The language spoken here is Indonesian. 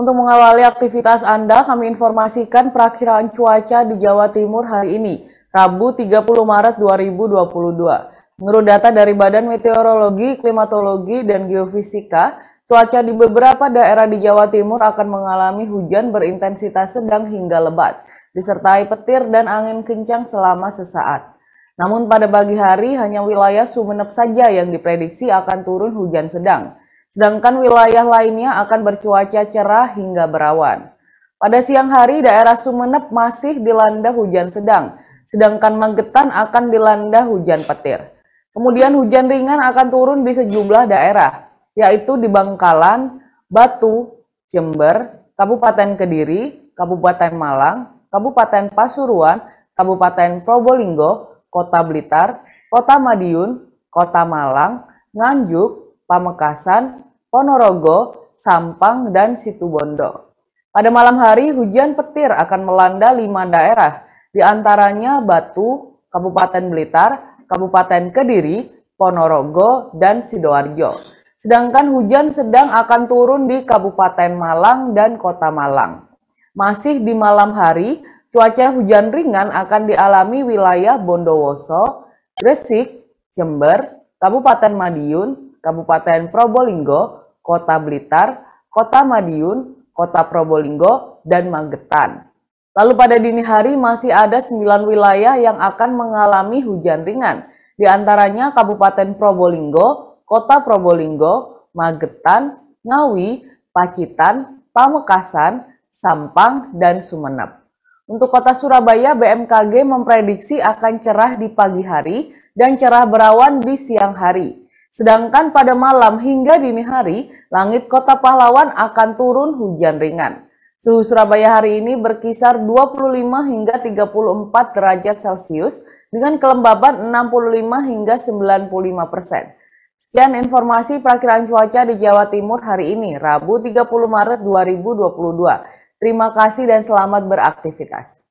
Untuk mengawali aktivitas Anda, kami informasikan perakiraan cuaca di Jawa Timur hari ini, Rabu 30 Maret 2022. Menurut data dari Badan Meteorologi, Klimatologi, dan Geofisika, cuaca di beberapa daerah di Jawa Timur akan mengalami hujan berintensitas sedang hingga lebat, disertai petir dan angin kencang selama sesaat. Namun pada pagi hari, hanya wilayah Sumeneb saja yang diprediksi akan turun hujan sedang sedangkan wilayah lainnya akan bercuaca cerah hingga berawan. Pada siang hari, daerah Sumeneb masih dilanda hujan sedang, sedangkan Magetan akan dilanda hujan petir. Kemudian hujan ringan akan turun di sejumlah daerah, yaitu di Bangkalan, Batu, Jember, Kabupaten Kediri, Kabupaten Malang, Kabupaten Pasuruan, Kabupaten Probolinggo, Kota Blitar, Kota Madiun, Kota Malang, Nganjuk, Pamekasan, Ponorogo, Sampang, dan Situbondo. Pada malam hari, hujan petir akan melanda lima daerah, di antaranya Batu, Kabupaten Blitar, Kabupaten Kediri, Ponorogo, dan Sidoarjo. Sedangkan hujan sedang akan turun di Kabupaten Malang dan Kota Malang. Masih di malam hari, cuaca hujan ringan akan dialami wilayah Bondowoso, Gresik, Jember, Kabupaten Madiun, Kabupaten Probolinggo, Kota Blitar, Kota Madiun, Kota Probolinggo, dan Magetan. Lalu pada dini hari masih ada 9 wilayah yang akan mengalami hujan ringan, di antaranya Kabupaten Probolinggo, Kota Probolinggo, Magetan, Ngawi, Pacitan, Pamekasan, Sampang, dan Sumeneb. Untuk kota Surabaya, BMKG memprediksi akan cerah di pagi hari dan cerah berawan di siang hari. Sedangkan pada malam hingga dini hari, langit kota pahlawan akan turun hujan ringan. Suhu Surabaya hari ini berkisar 25 hingga 34 derajat Celcius dengan kelembaban 65 hingga 95 persen. Sekian informasi perakiraan cuaca di Jawa Timur hari ini, Rabu 30 Maret 2022. Terima kasih dan selamat beraktivitas.